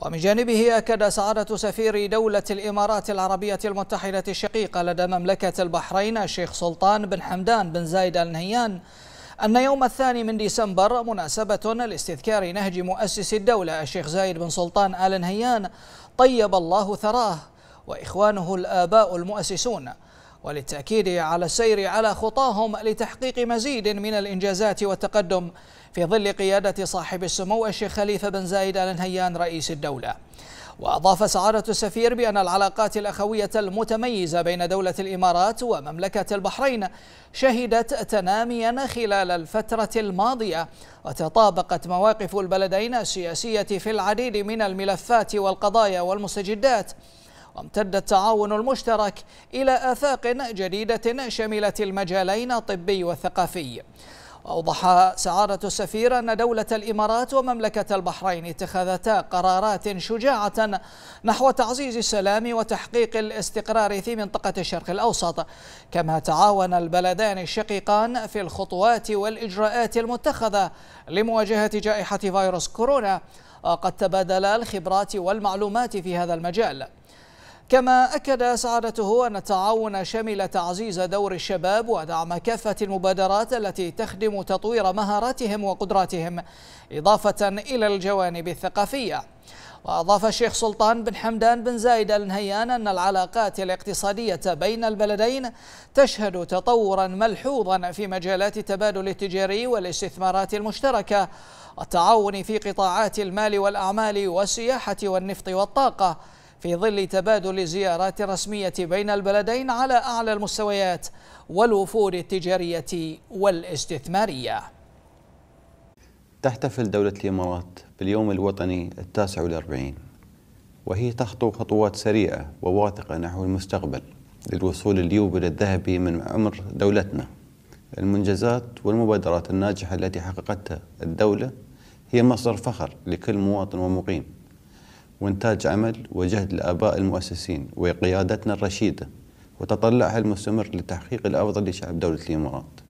ومن جانبه أكد سعادة سفير دولة الإمارات العربية المتحدة الشقيقة لدى مملكة البحرين الشيخ سلطان بن حمدان بن زايد آل نهيان أن يوم الثاني من ديسمبر مناسبة لاستذكار نهج مؤسس الدولة الشيخ زايد بن سلطان آل نهيان طيب الله ثراه وإخوانه الآباء المؤسسون وللتأكيد على السير على خطاهم لتحقيق مزيد من الإنجازات والتقدم في ظل قيادة صاحب السمو الشيخ خليفة بن زايد آل نهيان رئيس الدولة وأضاف سعادة السفير بأن العلاقات الأخوية المتميزة بين دولة الإمارات ومملكة البحرين شهدت تناميا خلال الفترة الماضية وتطابقت مواقف البلدين السياسية في العديد من الملفات والقضايا والمستجدات وامتد التعاون المشترك إلى آفاق جديدة شملت المجالين الطبي والثقافي وأوضح سعادة السفير أن دولة الإمارات ومملكة البحرين اتخذتا قرارات شجاعة نحو تعزيز السلام وتحقيق الاستقرار في منطقة الشرق الأوسط كما تعاون البلدان الشقيقان في الخطوات والإجراءات المتخذة لمواجهة جائحة فيروس كورونا وقد تبادلا الخبرات والمعلومات في هذا المجال كما أكد سعادته أن التعاون شمل تعزيز دور الشباب ودعم كافة المبادرات التي تخدم تطوير مهاراتهم وقدراتهم إضافة إلى الجوانب الثقافية وأضاف الشيخ سلطان بن حمدان بن زايد النهيان أن العلاقات الاقتصادية بين البلدين تشهد تطورا ملحوظا في مجالات التبادل التجاري والاستثمارات المشتركة والتعاون في قطاعات المال والأعمال والسياحة والنفط والطاقة في ظل تبادل زيارات رسمية بين البلدين على أعلى المستويات والوفور التجارية والاستثمارية تحتفل دولة الإمارات باليوم الوطني التاسع والأربعين وهي تخطو خطوات سريعة وواثقة نحو المستقبل للوصول اليوبل الذهبي من عمر دولتنا المنجزات والمبادرات الناجحة التي حققتها الدولة هي مصدر فخر لكل مواطن ومقيم وإنتاج عمل وجهد الآباء المؤسسين وقيادتنا الرشيدة وتطلعها المستمر لتحقيق الأفضل لشعب دولة الإمارات